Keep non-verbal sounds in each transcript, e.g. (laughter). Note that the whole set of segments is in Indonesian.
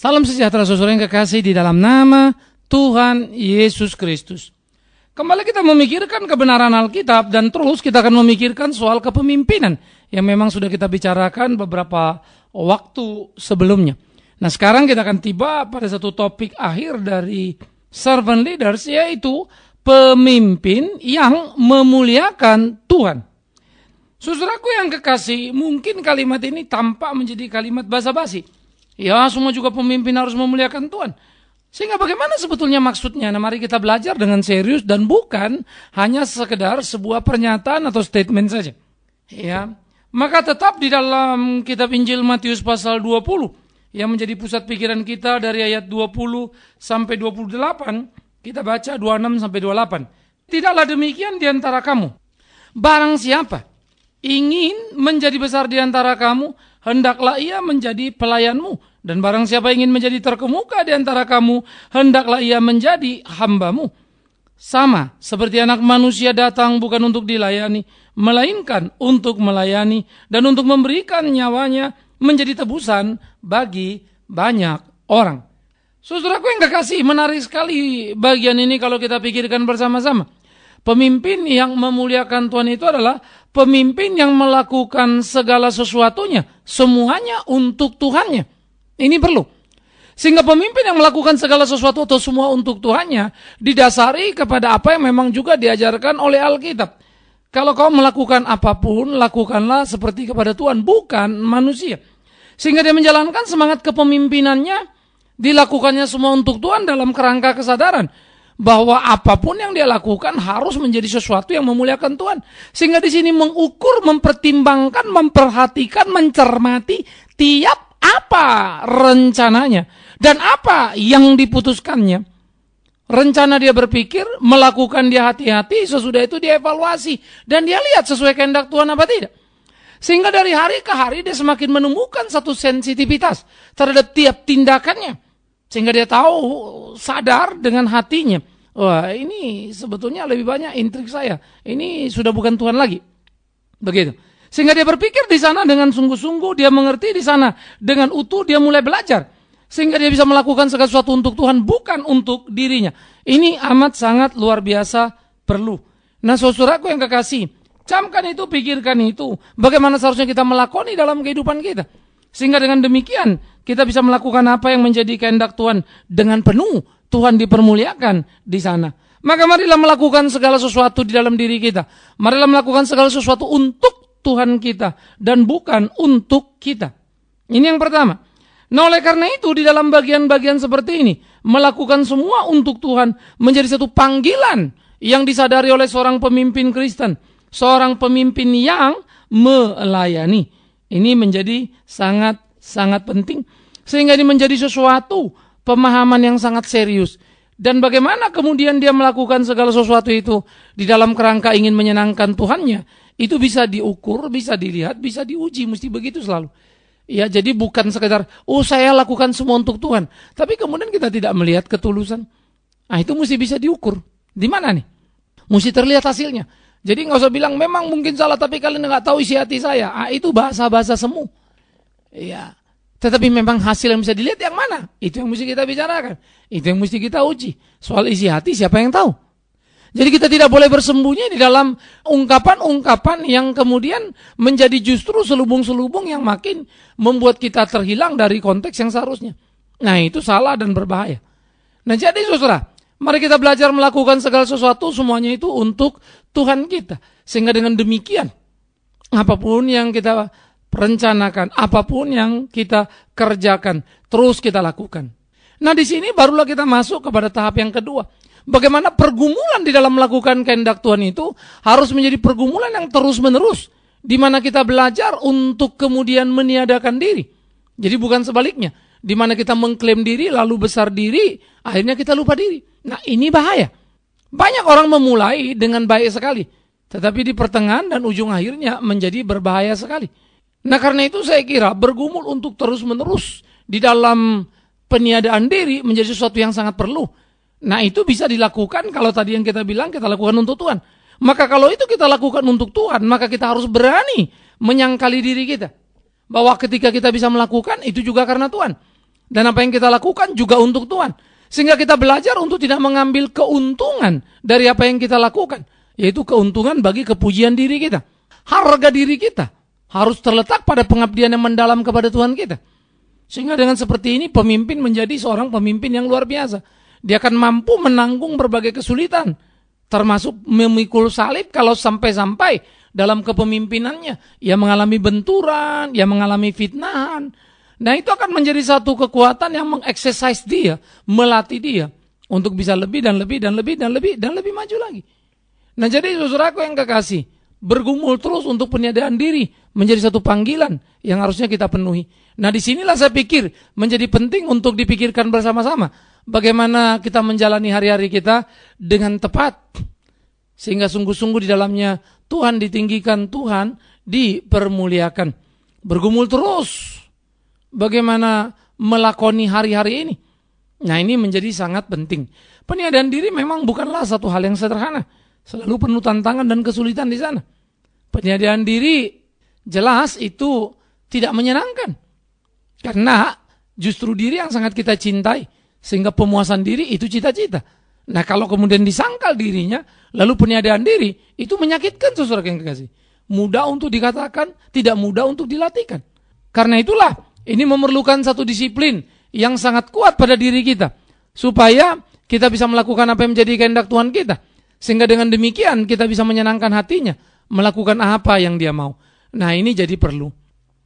Salam sejahtera sesuai yang kekasih di dalam nama Tuhan Yesus Kristus. Kembali kita memikirkan kebenaran Alkitab dan terus kita akan memikirkan soal kepemimpinan yang memang sudah kita bicarakan beberapa waktu sebelumnya. Nah sekarang kita akan tiba pada satu topik akhir dari servant leaders yaitu pemimpin yang memuliakan Tuhan. Susuraku yang kekasih, mungkin kalimat ini tampak menjadi kalimat basa-basi. Ya semua juga pemimpin harus memuliakan Tuhan. Sehingga bagaimana sebetulnya maksudnya? Nah, mari kita belajar dengan serius dan bukan hanya sekedar sebuah pernyataan atau statement saja. Ya. Maka tetap di dalam kitab Injil Matius pasal 20 yang menjadi pusat pikiran kita dari ayat 20 sampai 28, kita baca 26 sampai 28. Tidaklah demikian di antara kamu. Barang siapa ingin menjadi besar di antara kamu, hendaklah ia menjadi pelayanmu. Dan barang siapa ingin menjadi terkemuka di antara kamu, hendaklah ia menjadi hambamu. Sama seperti anak manusia datang bukan untuk dilayani, melainkan untuk melayani dan untuk memberikan nyawanya menjadi tebusan bagi banyak orang. aku yang kekasih, menarik sekali bagian ini kalau kita pikirkan bersama-sama. Pemimpin yang memuliakan Tuhan itu adalah pemimpin yang melakukan segala sesuatunya, semuanya untuk Tuhannya. Ini perlu. Sehingga pemimpin yang melakukan segala sesuatu atau semua untuk Tuhannya didasari kepada apa yang memang juga diajarkan oleh Alkitab. Kalau kau melakukan apapun, lakukanlah seperti kepada Tuhan, bukan manusia. Sehingga dia menjalankan semangat kepemimpinannya, dilakukannya semua untuk Tuhan dalam kerangka kesadaran bahwa apapun yang dia lakukan harus menjadi sesuatu yang memuliakan Tuhan. Sehingga di sini mengukur, mempertimbangkan, memperhatikan, mencermati tiap apa rencananya dan apa yang diputuskannya. Rencana dia berpikir, melakukan dia hati-hati, sesudah itu dia evaluasi dan dia lihat sesuai kehendak Tuhan apa tidak. Sehingga dari hari ke hari dia semakin menemukan satu sensitivitas terhadap tiap tindakannya. Sehingga dia tahu, sadar dengan hatinya Wah, ini sebetulnya lebih banyak intrik saya. Ini sudah bukan Tuhan lagi. Begitu. Sehingga dia berpikir di sana dengan sungguh-sungguh, dia mengerti di sana dengan utuh, dia mulai belajar. Sehingga dia bisa melakukan segala sesuatu untuk Tuhan, bukan untuk dirinya. Ini amat sangat luar biasa perlu. Nah saudaraku yang kekasih, camkan itu, pikirkan itu. Bagaimana seharusnya kita melakoni dalam kehidupan kita. Sehingga dengan demikian, kita bisa melakukan apa yang menjadi kehendak Tuhan dengan penuh Tuhan dipermuliakan di sana. Maka marilah melakukan segala sesuatu di dalam diri kita. Marilah melakukan segala sesuatu untuk Tuhan kita dan bukan untuk kita. Ini yang pertama. Nah oleh karena itu di dalam bagian-bagian seperti ini melakukan semua untuk Tuhan menjadi satu panggilan yang disadari oleh seorang pemimpin Kristen, seorang pemimpin yang melayani. Ini menjadi sangat sangat penting sehingga ini menjadi sesuatu pemahaman yang sangat serius. Dan bagaimana kemudian dia melakukan segala sesuatu itu di dalam kerangka ingin menyenangkan Tuhannya. Itu bisa diukur, bisa dilihat, bisa diuji. Mesti begitu selalu. Ya, jadi bukan sekedar, oh saya lakukan semua untuk Tuhan. Tapi kemudian kita tidak melihat ketulusan. Nah itu mesti bisa diukur. Di mana nih? Mesti terlihat hasilnya. Jadi nggak usah bilang memang mungkin salah tapi kalian nggak tahu isi hati saya. Ah itu bahasa-bahasa semu. Iya. Tetapi memang hasil yang bisa dilihat yang mana? Itu yang mesti kita bicarakan. Itu yang mesti kita uji. Soal isi hati siapa yang tahu? Jadi kita tidak boleh bersembunyi di dalam ungkapan-ungkapan yang kemudian menjadi justru selubung-selubung yang makin membuat kita terhilang dari konteks yang seharusnya. Nah itu salah dan berbahaya. Nah jadi saudara, mari kita belajar melakukan segala sesuatu semuanya itu untuk Tuhan kita. Sehingga dengan demikian, apapun yang kita rencanakan apapun yang kita kerjakan, terus kita lakukan. Nah, di sini barulah kita masuk kepada tahap yang kedua. Bagaimana pergumulan di dalam melakukan kehendak Tuhan itu harus menjadi pergumulan yang terus-menerus di mana kita belajar untuk kemudian meniadakan diri. Jadi bukan sebaliknya, di mana kita mengklaim diri lalu besar diri, akhirnya kita lupa diri. Nah, ini bahaya. Banyak orang memulai dengan baik sekali, tetapi di pertengahan dan ujung akhirnya menjadi berbahaya sekali. Nah karena itu saya kira bergumul untuk terus-menerus di dalam peniadaan diri menjadi sesuatu yang sangat perlu. Nah itu bisa dilakukan kalau tadi yang kita bilang kita lakukan untuk Tuhan. Maka kalau itu kita lakukan untuk Tuhan, maka kita harus berani menyangkali diri kita. Bahwa ketika kita bisa melakukan, itu juga karena Tuhan. Dan apa yang kita lakukan juga untuk Tuhan. Sehingga kita belajar untuk tidak mengambil keuntungan dari apa yang kita lakukan. Yaitu keuntungan bagi kepujian diri kita. Harga diri kita harus terletak pada pengabdian yang mendalam kepada Tuhan kita. Sehingga dengan seperti ini pemimpin menjadi seorang pemimpin yang luar biasa. Dia akan mampu menanggung berbagai kesulitan, termasuk memikul salib kalau sampai-sampai dalam kepemimpinannya ia mengalami benturan, ia mengalami fitnahan. Nah, itu akan menjadi satu kekuatan yang mengeksersis dia, melatih dia untuk bisa lebih dan lebih dan lebih dan lebih dan lebih maju lagi. Nah, jadi saudaraku yang kekasih, bergumul terus untuk peniadaan diri menjadi satu panggilan yang harusnya kita penuhi. Nah, disinilah saya pikir menjadi penting untuk dipikirkan bersama-sama bagaimana kita menjalani hari-hari kita dengan tepat sehingga sungguh-sungguh di dalamnya Tuhan ditinggikan, Tuhan dipermuliakan. Bergumul terus bagaimana melakoni hari-hari ini. Nah, ini menjadi sangat penting. Peniadaan diri memang bukanlah satu hal yang sederhana. Selalu penuh tantangan dan kesulitan di sana. Peniadaan diri jelas itu tidak menyenangkan. Karena justru diri yang sangat kita cintai. Sehingga pemuasan diri itu cita-cita. Nah kalau kemudian disangkal dirinya, lalu peniadaan diri, itu menyakitkan sesuatu yang dikasih. Mudah untuk dikatakan, tidak mudah untuk dilatihkan. Karena itulah, ini memerlukan satu disiplin yang sangat kuat pada diri kita. Supaya kita bisa melakukan apa yang menjadi kehendak Tuhan kita. Sehingga dengan demikian kita bisa menyenangkan hatinya, melakukan apa yang dia mau. Nah ini jadi perlu.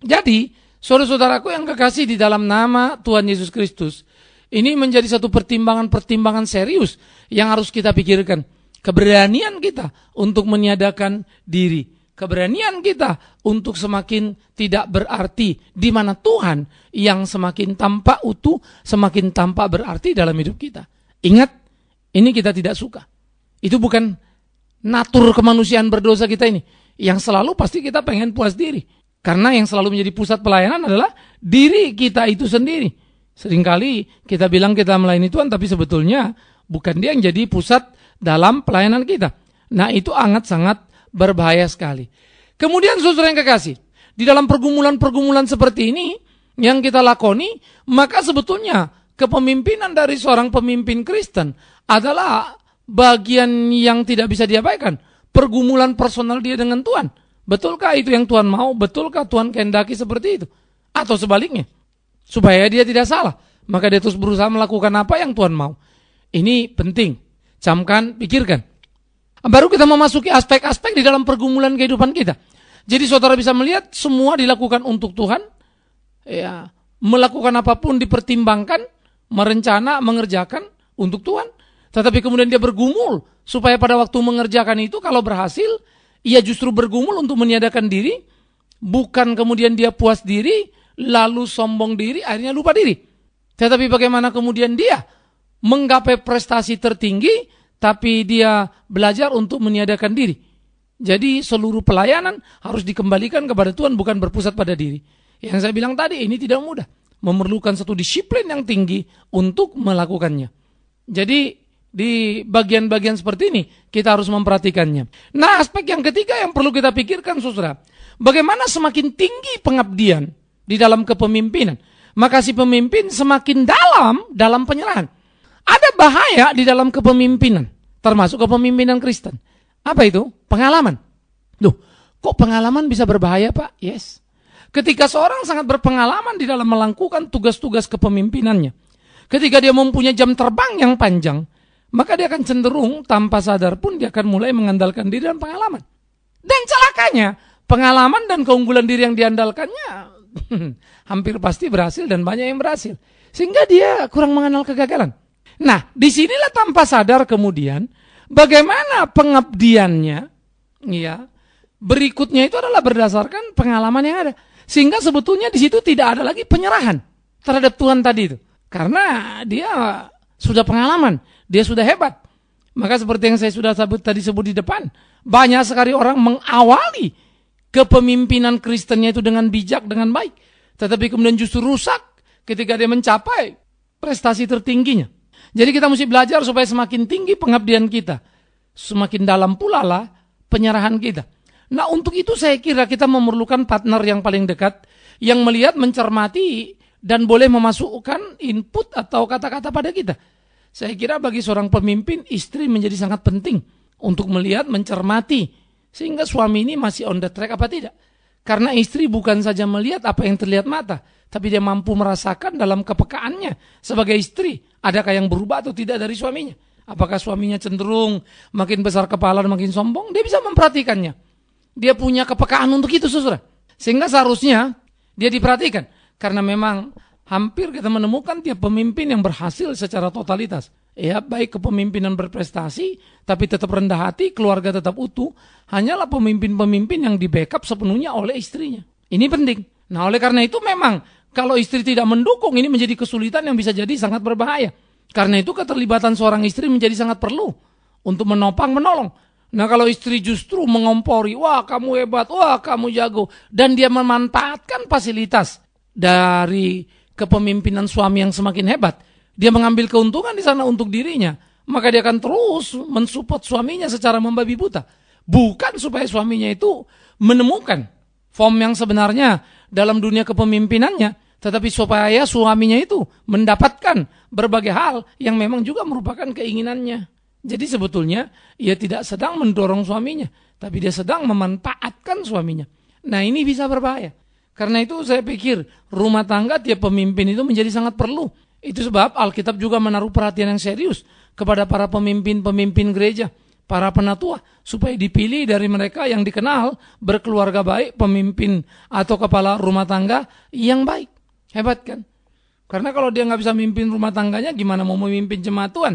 Jadi saudara-saudaraku yang kekasih di dalam nama Tuhan Yesus Kristus. Ini menjadi satu pertimbangan-pertimbangan serius yang harus kita pikirkan. Keberanian kita untuk meniadakan diri. Keberanian kita untuk semakin tidak berarti. Di mana Tuhan yang semakin tampak utuh, semakin tampak berarti dalam hidup kita. Ingat, ini kita tidak suka. Itu bukan natur kemanusiaan berdosa kita ini yang selalu pasti kita pengen puas diri. Karena yang selalu menjadi pusat pelayanan adalah diri kita itu sendiri. Seringkali kita bilang kita melayani Tuhan, tapi sebetulnya bukan dia yang jadi pusat dalam pelayanan kita. Nah itu sangat sangat berbahaya sekali. Kemudian saudara yang kekasih, di dalam pergumulan-pergumulan seperti ini yang kita lakoni, maka sebetulnya kepemimpinan dari seorang pemimpin Kristen adalah bagian yang tidak bisa diabaikan pergumulan personal dia dengan Tuhan. Betulkah itu yang Tuhan mau? Betulkah Tuhan kehendaki seperti itu? Atau sebaliknya? Supaya dia tidak salah. Maka dia terus berusaha melakukan apa yang Tuhan mau. Ini penting. Camkan, pikirkan. Baru kita memasuki aspek-aspek di dalam pergumulan kehidupan kita. Jadi saudara bisa melihat semua dilakukan untuk Tuhan. Ya, melakukan apapun dipertimbangkan, merencana, mengerjakan untuk Tuhan. Tetapi kemudian dia bergumul supaya pada waktu mengerjakan itu kalau berhasil ia justru bergumul untuk meniadakan diri bukan kemudian dia puas diri lalu sombong diri akhirnya lupa diri tetapi bagaimana kemudian dia menggapai prestasi tertinggi tapi dia belajar untuk meniadakan diri jadi seluruh pelayanan harus dikembalikan kepada Tuhan bukan berpusat pada diri yang saya bilang tadi ini tidak mudah memerlukan satu disiplin yang tinggi untuk melakukannya jadi di bagian-bagian seperti ini kita harus memperhatikannya. Nah, aspek yang ketiga yang perlu kita pikirkan Saudara, bagaimana semakin tinggi pengabdian di dalam kepemimpinan, maka si pemimpin semakin dalam dalam penyerahan. Ada bahaya di dalam kepemimpinan, termasuk kepemimpinan Kristen. Apa itu? Pengalaman. Duh, kok pengalaman bisa berbahaya, Pak? Yes. Ketika seorang sangat berpengalaman di dalam melakukan tugas-tugas kepemimpinannya, ketika dia mempunyai jam terbang yang panjang, maka dia akan cenderung tanpa sadar pun dia akan mulai mengandalkan diri dan pengalaman. Dan celakanya, pengalaman dan keunggulan diri yang diandalkannya (laughs) hampir pasti berhasil dan banyak yang berhasil. Sehingga dia kurang mengenal kegagalan. Nah, disinilah tanpa sadar kemudian bagaimana pengabdiannya, ya, berikutnya itu adalah berdasarkan pengalaman yang ada. Sehingga sebetulnya di situ tidak ada lagi penyerahan terhadap Tuhan tadi itu. Karena dia sudah pengalaman dia sudah hebat. Maka seperti yang saya sudah sebut tadi sebut di depan, banyak sekali orang mengawali kepemimpinan Kristennya itu dengan bijak, dengan baik. Tetapi kemudian justru rusak ketika dia mencapai prestasi tertingginya. Jadi kita mesti belajar supaya semakin tinggi pengabdian kita, semakin dalam pula lah penyerahan kita. Nah untuk itu saya kira kita memerlukan partner yang paling dekat, yang melihat, mencermati, dan boleh memasukkan input atau kata-kata pada kita saya kira bagi seorang pemimpin istri menjadi sangat penting untuk melihat, mencermati sehingga suami ini masih on the track apa tidak. Karena istri bukan saja melihat apa yang terlihat mata, tapi dia mampu merasakan dalam kepekaannya sebagai istri, adakah yang berubah atau tidak dari suaminya. Apakah suaminya cenderung makin besar kepala dan makin sombong? Dia bisa memperhatikannya. Dia punya kepekaan untuk itu, saudara. Sehingga seharusnya dia diperhatikan. Karena memang hampir kita menemukan tiap pemimpin yang berhasil secara totalitas. Ya, baik kepemimpinan berprestasi, tapi tetap rendah hati, keluarga tetap utuh, hanyalah pemimpin-pemimpin yang di backup sepenuhnya oleh istrinya. Ini penting. Nah, oleh karena itu memang kalau istri tidak mendukung ini menjadi kesulitan yang bisa jadi sangat berbahaya. Karena itu keterlibatan seorang istri menjadi sangat perlu untuk menopang menolong. Nah kalau istri justru mengompori, wah kamu hebat, wah kamu jago. Dan dia memanfaatkan fasilitas dari kepemimpinan suami yang semakin hebat. Dia mengambil keuntungan di sana untuk dirinya. Maka dia akan terus mensupport suaminya secara membabi buta. Bukan supaya suaminya itu menemukan form yang sebenarnya dalam dunia kepemimpinannya. Tetapi supaya suaminya itu mendapatkan berbagai hal yang memang juga merupakan keinginannya. Jadi sebetulnya ia tidak sedang mendorong suaminya. Tapi dia sedang memanfaatkan suaminya. Nah ini bisa berbahaya. Karena itu saya pikir rumah tangga tiap pemimpin itu menjadi sangat perlu. Itu sebab Alkitab juga menaruh perhatian yang serius kepada para pemimpin-pemimpin gereja, para penatua, supaya dipilih dari mereka yang dikenal berkeluarga baik, pemimpin atau kepala rumah tangga yang baik. Hebat kan? Karena kalau dia nggak bisa memimpin rumah tangganya, gimana mau memimpin jemaat Tuhan?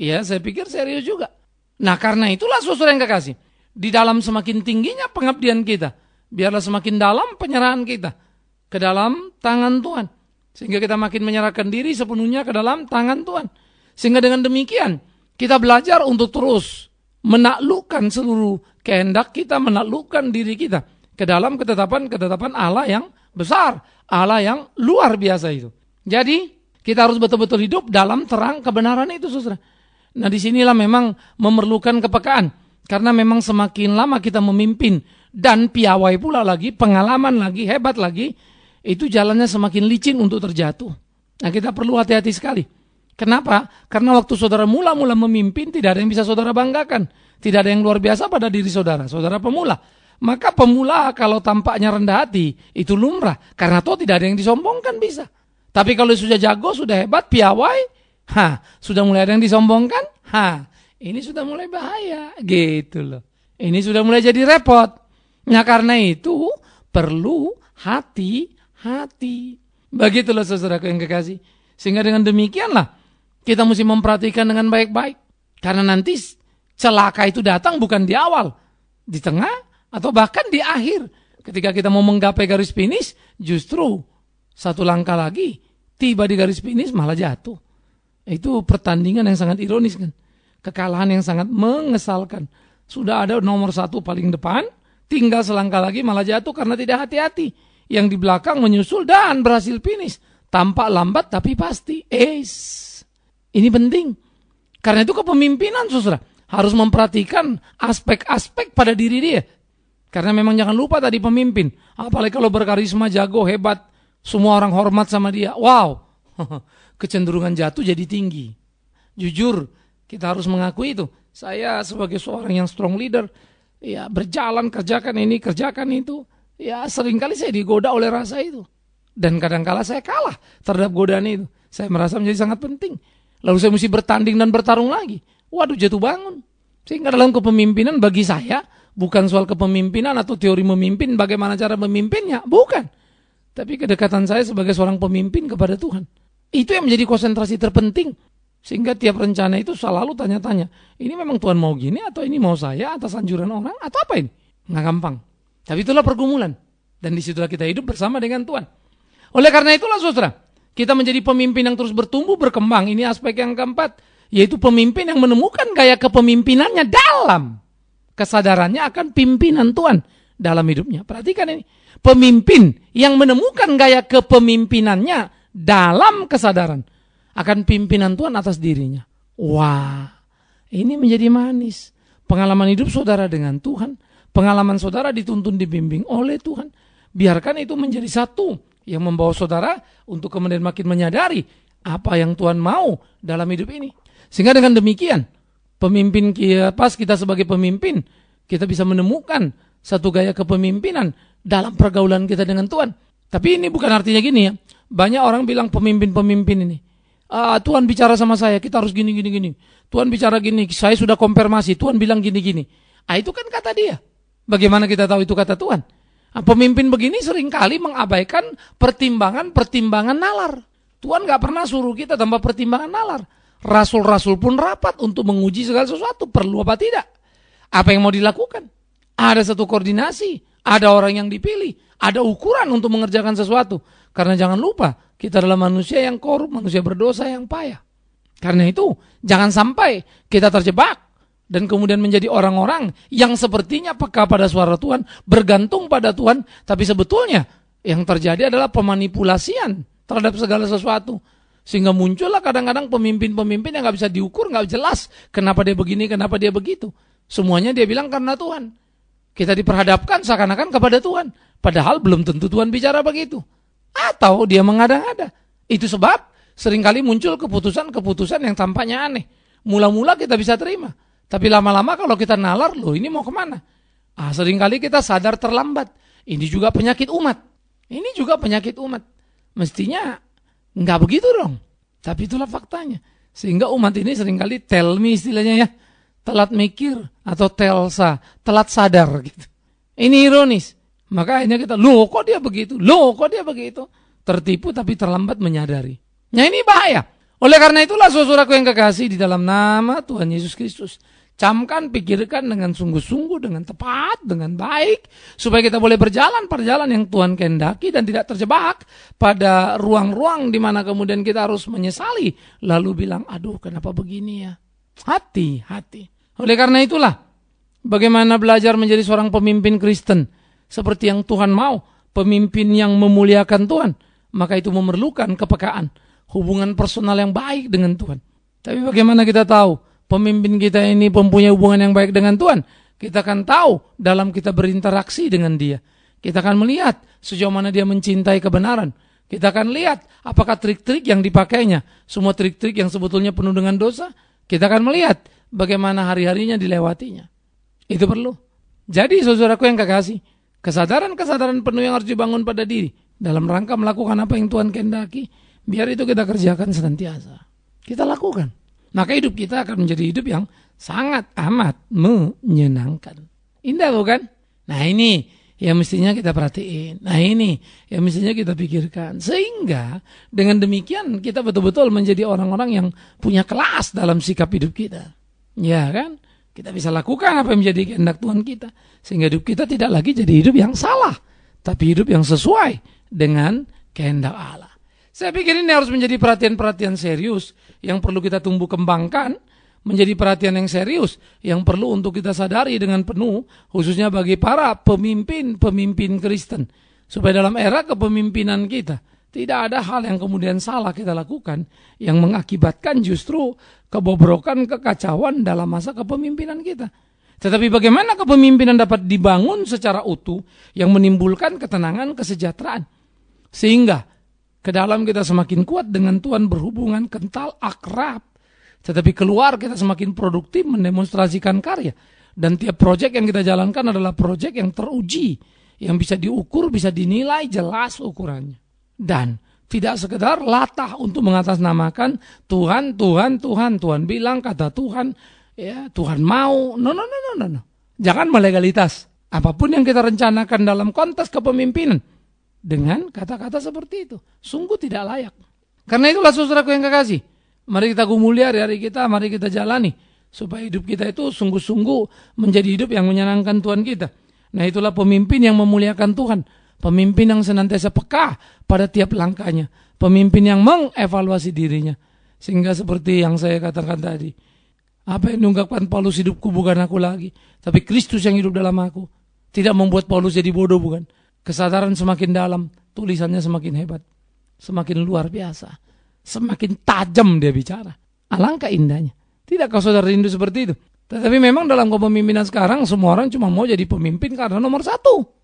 Iya, saya pikir serius juga. Nah, karena itulah sesuatu yang kekasih. Di dalam semakin tingginya pengabdian kita, biarlah semakin dalam penyerahan kita ke dalam tangan Tuhan. Sehingga kita makin menyerahkan diri sepenuhnya ke dalam tangan Tuhan. Sehingga dengan demikian kita belajar untuk terus menaklukkan seluruh kehendak kita, menaklukkan diri kita ke dalam ketetapan-ketetapan Allah yang besar, Allah yang luar biasa itu. Jadi kita harus betul-betul hidup dalam terang kebenaran itu saudara. Nah disinilah memang memerlukan kepekaan. Karena memang semakin lama kita memimpin dan piawai pula lagi, pengalaman lagi, hebat lagi, itu jalannya semakin licin untuk terjatuh. Nah kita perlu hati-hati sekali. Kenapa? Karena waktu saudara mula-mula memimpin tidak ada yang bisa saudara banggakan. Tidak ada yang luar biasa pada diri saudara, saudara pemula. Maka pemula kalau tampaknya rendah hati itu lumrah. Karena toh tidak ada yang disombongkan bisa. Tapi kalau sudah jago, sudah hebat, piawai, ha, sudah mulai ada yang disombongkan, ha, ini sudah mulai bahaya gitu loh. Ini sudah mulai jadi repot. Nah karena itu perlu hati-hati. Begitulah saudaraku saudara yang kekasih. Sehingga dengan demikianlah kita mesti memperhatikan dengan baik-baik. Karena nanti celaka itu datang bukan di awal, di tengah atau bahkan di akhir. Ketika kita mau menggapai garis finish, justru satu langkah lagi tiba di garis finish malah jatuh. Itu pertandingan yang sangat ironis kan. Kekalahan yang sangat mengesalkan. Sudah ada nomor satu paling depan, tinggal selangkah lagi malah jatuh karena tidak hati-hati. Yang di belakang menyusul dan berhasil finish. Tampak lambat tapi pasti. Ace. Ini penting. Karena itu kepemimpinan saudara harus memperhatikan aspek-aspek pada diri dia. Karena memang jangan lupa tadi pemimpin. Apalagi kalau berkarisma, jago, hebat. Semua orang hormat sama dia. Wow. (laughs) Kecenderungan jatuh jadi tinggi. Jujur, kita harus mengakui itu. Saya sebagai seorang yang strong leader, ya berjalan kerjakan ini kerjakan itu ya seringkali saya digoda oleh rasa itu dan kadangkala saya kalah terhadap godaan itu saya merasa menjadi sangat penting lalu saya mesti bertanding dan bertarung lagi waduh jatuh bangun sehingga dalam kepemimpinan bagi saya bukan soal kepemimpinan atau teori memimpin bagaimana cara memimpinnya bukan tapi kedekatan saya sebagai seorang pemimpin kepada Tuhan itu yang menjadi konsentrasi terpenting sehingga tiap rencana itu selalu tanya-tanya, ini memang Tuhan mau gini atau ini mau saya atas anjuran orang atau apa ini? Nggak gampang. Tapi itulah pergumulan. Dan disitulah kita hidup bersama dengan Tuhan. Oleh karena itulah saudara, kita menjadi pemimpin yang terus bertumbuh, berkembang. Ini aspek yang keempat, yaitu pemimpin yang menemukan gaya kepemimpinannya dalam kesadarannya akan pimpinan Tuhan dalam hidupnya. Perhatikan ini, pemimpin yang menemukan gaya kepemimpinannya dalam kesadaran akan pimpinan Tuhan atas dirinya. Wah, ini menjadi manis. Pengalaman hidup saudara dengan Tuhan, pengalaman saudara dituntun dibimbing oleh Tuhan. Biarkan itu menjadi satu yang membawa saudara untuk kemudian makin menyadari apa yang Tuhan mau dalam hidup ini. Sehingga dengan demikian, pemimpin pas kita sebagai pemimpin, kita bisa menemukan satu gaya kepemimpinan dalam pergaulan kita dengan Tuhan. Tapi ini bukan artinya gini ya. Banyak orang bilang pemimpin-pemimpin ini ah, Tuhan bicara sama saya, kita harus gini gini gini. Tuhan bicara gini, saya sudah konfirmasi, Tuhan bilang gini gini. Ah itu kan kata dia. Bagaimana kita tahu itu kata Tuhan? Ah, pemimpin begini seringkali mengabaikan pertimbangan-pertimbangan nalar. Tuhan gak pernah suruh kita tambah pertimbangan nalar. Rasul-rasul pun rapat untuk menguji segala sesuatu, perlu apa tidak. Apa yang mau dilakukan? Ada satu koordinasi, ada orang yang dipilih, ada ukuran untuk mengerjakan sesuatu. Karena jangan lupa, kita adalah manusia yang korup, manusia berdosa yang payah. Karena itu, jangan sampai kita terjebak dan kemudian menjadi orang-orang yang sepertinya peka pada suara Tuhan, bergantung pada Tuhan, tapi sebetulnya yang terjadi adalah pemanipulasian terhadap segala sesuatu. Sehingga muncullah kadang-kadang pemimpin-pemimpin yang gak bisa diukur, nggak jelas kenapa dia begini, kenapa dia begitu. Semuanya dia bilang karena Tuhan. Kita diperhadapkan seakan-akan kepada Tuhan. Padahal belum tentu Tuhan bicara begitu atau dia mengada-ngada. Itu sebab seringkali muncul keputusan-keputusan yang tampaknya aneh. Mula-mula kita bisa terima, tapi lama-lama kalau kita nalar, loh ini mau kemana? Ah, seringkali kita sadar terlambat. Ini juga penyakit umat. Ini juga penyakit umat. Mestinya nggak begitu dong. Tapi itulah faktanya. Sehingga umat ini seringkali tell me istilahnya ya. Telat mikir atau telsa, telat sadar gitu. Ini ironis. Maka akhirnya kita, loh kok dia begitu? Loh kok dia begitu? Tertipu tapi terlambat menyadari. Nah ini bahaya. Oleh karena itulah saudaraku yang kekasih di dalam nama Tuhan Yesus Kristus. Camkan, pikirkan dengan sungguh-sungguh, dengan tepat, dengan baik. Supaya kita boleh berjalan perjalanan yang Tuhan kehendaki dan tidak terjebak pada ruang-ruang di mana kemudian kita harus menyesali. Lalu bilang, aduh kenapa begini ya. Hati, hati. Oleh karena itulah, bagaimana belajar menjadi seorang pemimpin Kristen seperti yang Tuhan mau, pemimpin yang memuliakan Tuhan, maka itu memerlukan kepekaan, hubungan personal yang baik dengan Tuhan. Tapi bagaimana kita tahu pemimpin kita ini mempunyai hubungan yang baik dengan Tuhan? Kita akan tahu dalam kita berinteraksi dengan dia. Kita akan melihat sejauh mana dia mencintai kebenaran. Kita akan lihat apakah trik-trik yang dipakainya, semua trik-trik yang sebetulnya penuh dengan dosa, kita akan melihat bagaimana hari-harinya dilewatinya. Itu perlu. Jadi saudaraku yang kekasih, Kesadaran-kesadaran penuh yang harus dibangun pada diri dalam rangka melakukan apa yang Tuhan kehendaki. Biar itu kita kerjakan senantiasa. Kita lakukan. Maka hidup kita akan menjadi hidup yang sangat amat menyenangkan. Indah bukan? Nah ini yang mestinya kita perhatiin. Nah ini yang mestinya kita pikirkan. Sehingga dengan demikian kita betul-betul menjadi orang-orang yang punya kelas dalam sikap hidup kita. Ya kan? Kita bisa lakukan apa yang menjadi kehendak Tuhan kita. Sehingga hidup kita tidak lagi jadi hidup yang salah. Tapi hidup yang sesuai dengan kehendak Allah. Saya pikir ini harus menjadi perhatian-perhatian serius yang perlu kita tumbuh kembangkan menjadi perhatian yang serius yang perlu untuk kita sadari dengan penuh khususnya bagi para pemimpin-pemimpin Kristen supaya dalam era kepemimpinan kita tidak ada hal yang kemudian salah kita lakukan yang mengakibatkan justru kebobrokan, kekacauan dalam masa kepemimpinan kita. Tetapi bagaimana kepemimpinan dapat dibangun secara utuh yang menimbulkan ketenangan, kesejahteraan. Sehingga ke dalam kita semakin kuat dengan Tuhan berhubungan kental, akrab. Tetapi keluar kita semakin produktif mendemonstrasikan karya. Dan tiap proyek yang kita jalankan adalah proyek yang teruji, yang bisa diukur, bisa dinilai jelas ukurannya dan tidak sekedar latah untuk mengatasnamakan Tuhan, Tuhan, Tuhan, Tuhan bilang kata Tuhan, ya Tuhan mau. No, no, no, no, no, no. Jangan melegalitas. Apapun yang kita rencanakan dalam kontes kepemimpinan dengan kata-kata seperti itu, sungguh tidak layak. Karena itulah saudaraku yang kekasih, mari kita gumuli hari-hari kita, mari kita jalani supaya hidup kita itu sungguh-sungguh menjadi hidup yang menyenangkan Tuhan kita. Nah, itulah pemimpin yang memuliakan Tuhan, pemimpin yang senantiasa peka pada tiap langkahnya. Pemimpin yang mengevaluasi dirinya. Sehingga seperti yang saya katakan tadi. Apa yang diunggapkan Paulus hidupku bukan aku lagi. Tapi Kristus yang hidup dalam aku. Tidak membuat Paulus jadi bodoh bukan. Kesadaran semakin dalam. Tulisannya semakin hebat. Semakin luar biasa. Semakin tajam dia bicara. Alangkah indahnya. Tidak kau saudara rindu seperti itu. Tetapi memang dalam kepemimpinan sekarang semua orang cuma mau jadi pemimpin karena nomor satu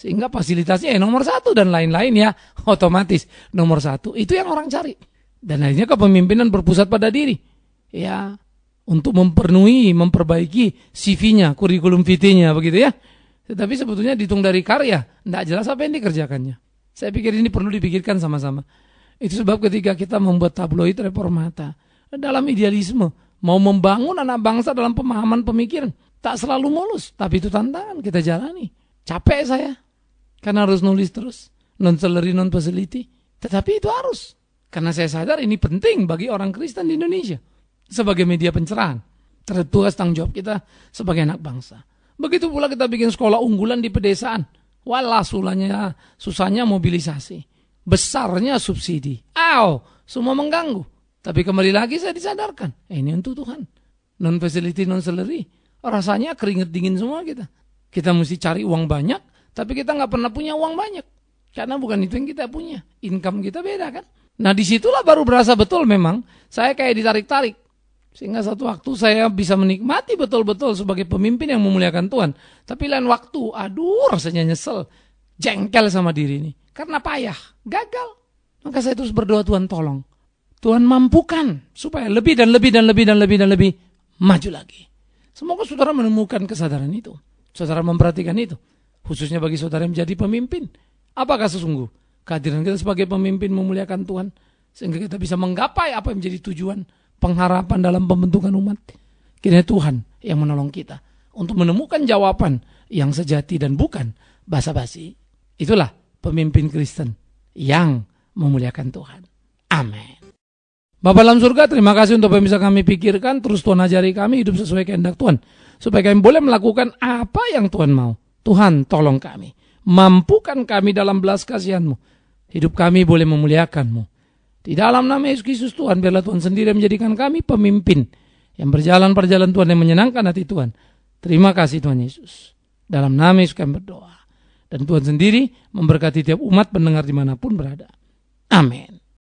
sehingga fasilitasnya ya nomor satu dan lain-lain ya (laughs) otomatis nomor satu itu yang orang cari dan akhirnya kepemimpinan berpusat pada diri ya untuk mempernuhi memperbaiki CV-nya kurikulum vitae-nya begitu ya tetapi sebetulnya dihitung dari karya tidak jelas apa yang dikerjakannya saya pikir ini perlu dipikirkan sama-sama itu sebab ketika kita membuat tabloid reformata dalam idealisme mau membangun anak bangsa dalam pemahaman pemikiran tak selalu mulus tapi itu tantangan kita jalani capek saya karena harus nulis terus. Non salary, non facility. Tetapi itu harus. Karena saya sadar ini penting bagi orang Kristen di Indonesia. Sebagai media pencerahan. Tertugas tanggung jawab kita sebagai anak bangsa. Begitu pula kita bikin sekolah unggulan di pedesaan. Walah sulanya, susahnya mobilisasi. Besarnya subsidi. Aw, semua mengganggu. Tapi kembali lagi saya disadarkan. Eh, ini untuk Tuhan. Non facility, non salary. Rasanya keringet dingin semua kita. Kita mesti cari uang banyak tapi kita nggak pernah punya uang banyak. Karena bukan itu yang kita punya. Income kita beda kan. Nah disitulah baru berasa betul memang. Saya kayak ditarik-tarik. Sehingga satu waktu saya bisa menikmati betul-betul sebagai pemimpin yang memuliakan Tuhan. Tapi lain waktu, aduh rasanya nyesel. Jengkel sama diri ini. Karena payah, gagal. Maka saya terus berdoa Tuhan tolong. Tuhan mampukan supaya lebih dan lebih dan lebih dan lebih dan lebih maju lagi. Semoga saudara menemukan kesadaran itu. Saudara memperhatikan itu khususnya bagi saudara yang menjadi pemimpin. Apakah sesungguh kehadiran kita sebagai pemimpin memuliakan Tuhan sehingga kita bisa menggapai apa yang menjadi tujuan pengharapan dalam pembentukan umat? Kiranya Tuhan yang menolong kita untuk menemukan jawaban yang sejati dan bukan basa-basi. Itulah pemimpin Kristen yang memuliakan Tuhan. Amin. Bapak dalam surga, terima kasih untuk apa yang bisa kami pikirkan. Terus Tuhan ajari kami hidup sesuai kehendak Tuhan. Supaya kami boleh melakukan apa yang Tuhan mau. Tuhan tolong kami. Mampukan kami dalam belas kasihanmu. Hidup kami boleh memuliakanmu. Di dalam nama Yesus Kristus Tuhan, biarlah Tuhan sendiri menjadikan kami pemimpin yang berjalan perjalanan Tuhan yang menyenangkan hati Tuhan. Terima kasih Tuhan Yesus. Dalam nama Yesus kami berdoa. Dan Tuhan sendiri memberkati tiap umat pendengar dimanapun berada. Amin.